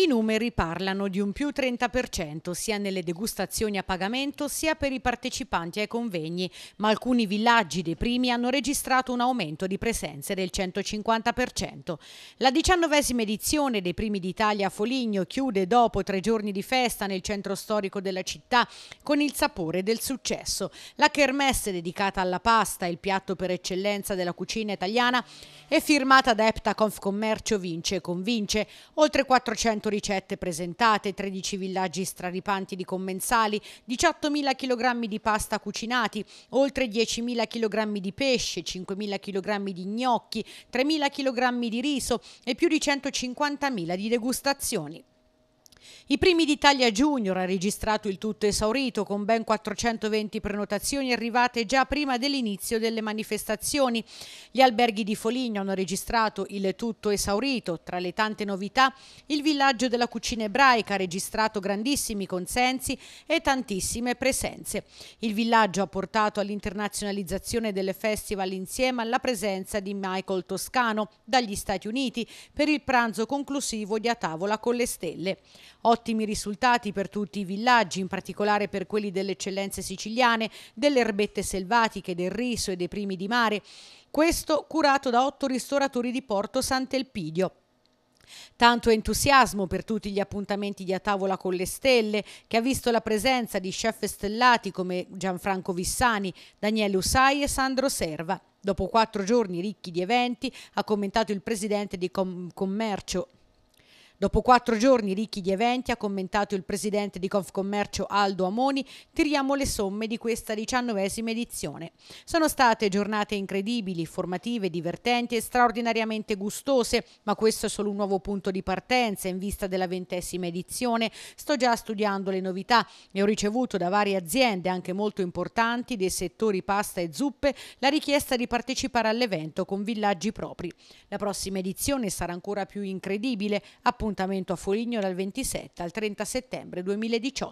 I numeri parlano di un più 30% sia nelle degustazioni a pagamento sia per i partecipanti ai convegni, ma alcuni villaggi dei primi hanno registrato un aumento di presenze del 150%. La diciannovesima edizione dei primi d'Italia a Foligno chiude dopo tre giorni di festa nel centro storico della città con il sapore del successo. La kermesse dedicata alla pasta, il piatto per eccellenza della cucina italiana, è firmata da Epta Confcommercio Vince e Convince, oltre 400 ricette presentate, 13 villaggi straripanti di commensali, 18.000 kg di pasta cucinati, oltre 10.000 kg di pesce, 5.000 kg di gnocchi, 3.000 kg di riso e più di 150.000 di degustazioni. I primi d'Italia Junior ha registrato il tutto esaurito con ben 420 prenotazioni arrivate già prima dell'inizio delle manifestazioni. Gli alberghi di Foligno hanno registrato il tutto esaurito. Tra le tante novità il villaggio della cucina ebraica ha registrato grandissimi consensi e tantissime presenze. Il villaggio ha portato all'internazionalizzazione delle festival insieme alla presenza di Michael Toscano dagli Stati Uniti per il pranzo conclusivo di A Tavola con le Stelle. Ottimi risultati per tutti i villaggi, in particolare per quelli delle eccellenze siciliane, delle erbette selvatiche, del riso e dei primi di mare. Questo curato da otto ristoratori di Porto Sant'Elpidio. Tanto entusiasmo per tutti gli appuntamenti di A Tavola con le Stelle, che ha visto la presenza di chef stellati come Gianfranco Vissani, Daniele Usai e Sandro Serva. Dopo quattro giorni ricchi di eventi, ha commentato il presidente di Com Commercio Dopo quattro giorni ricchi di eventi, ha commentato il presidente di Confcommercio Aldo Amoni, tiriamo le somme di questa diciannovesima edizione. Sono state giornate incredibili, formative, divertenti e straordinariamente gustose, ma questo è solo un nuovo punto di partenza in vista della ventesima edizione. Sto già studiando le novità e ho ricevuto da varie aziende, anche molto importanti, dei settori pasta e zuppe, la richiesta di partecipare all'evento con villaggi propri. La prossima edizione sarà ancora più incredibile, appunto appuntamento a Foligno dal 27 al 30 settembre 2018.